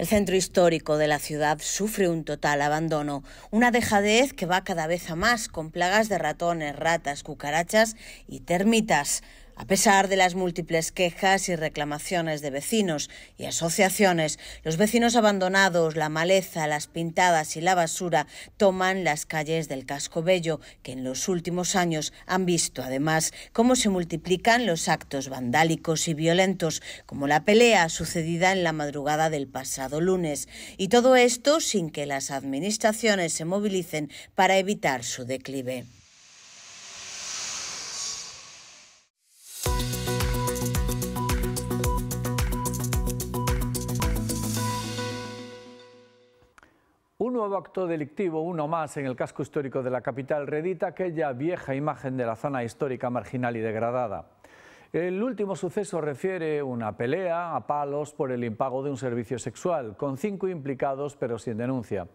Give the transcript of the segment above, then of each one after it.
El centro histórico de la ciudad sufre un total abandono, una dejadez que va cada vez a más, con plagas de ratones, ratas, cucarachas y termitas. A pesar de las múltiples quejas y reclamaciones de vecinos y asociaciones, los vecinos abandonados, la maleza, las pintadas y la basura toman las calles del casco bello, que en los últimos años han visto además cómo se multiplican los actos vandálicos y violentos, como la pelea sucedida en la madrugada del pasado lunes, y todo esto sin que las administraciones se movilicen para evitar su declive. Un nuevo acto delictivo, uno más en el casco histórico de la capital, redita aquella vieja imagen de la zona histórica marginal y degradada. El último suceso refiere una pelea a palos por el impago de un servicio sexual, con cinco implicados pero sin denuncia.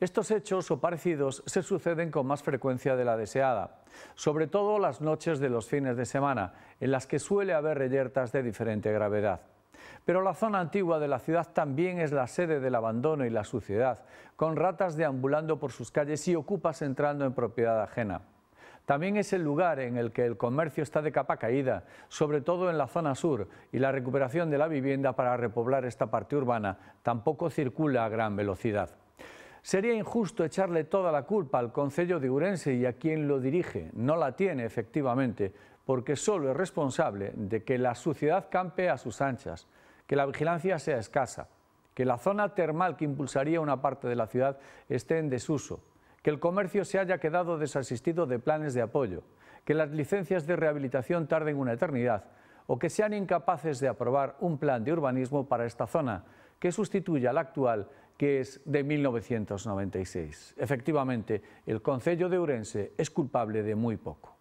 Estos hechos o parecidos se suceden con más frecuencia de la deseada, sobre todo las noches de los fines de semana, en las que suele haber reyertas de diferente gravedad. Pero la zona antigua de la ciudad también es la sede del abandono y la suciedad, con ratas deambulando por sus calles y ocupas entrando en propiedad ajena. También es el lugar en el que el comercio está de capa caída, sobre todo en la zona sur, y la recuperación de la vivienda para repoblar esta parte urbana tampoco circula a gran velocidad. Sería injusto echarle toda la culpa al Concello de Urense y a quien lo dirige. No la tiene, efectivamente, porque solo es responsable de que la suciedad campe a sus anchas que la vigilancia sea escasa, que la zona termal que impulsaría una parte de la ciudad esté en desuso, que el comercio se haya quedado desasistido de planes de apoyo, que las licencias de rehabilitación tarden una eternidad o que sean incapaces de aprobar un plan de urbanismo para esta zona que sustituya al actual que es de 1996. Efectivamente, el Concello de Urense es culpable de muy poco.